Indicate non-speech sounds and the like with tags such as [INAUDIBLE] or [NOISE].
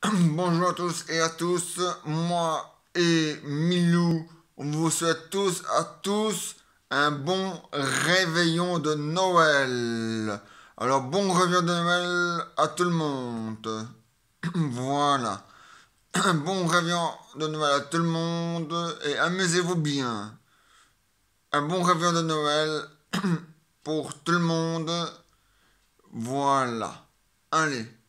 [CLEARS THROAT] Bonjour à tous et à tous, moi et Milou, on vous souhaite tous à tous un bon réveillon de Noël. Alors bon réveillon de Noël à tout le monde. [CLEARS THROAT] voilà. [CLEARS THROAT] bon réveillon de Noël à tout le monde et amusez-vous bien. Un bon réveillon de Noël pour tout le monde. Voilà. Allez.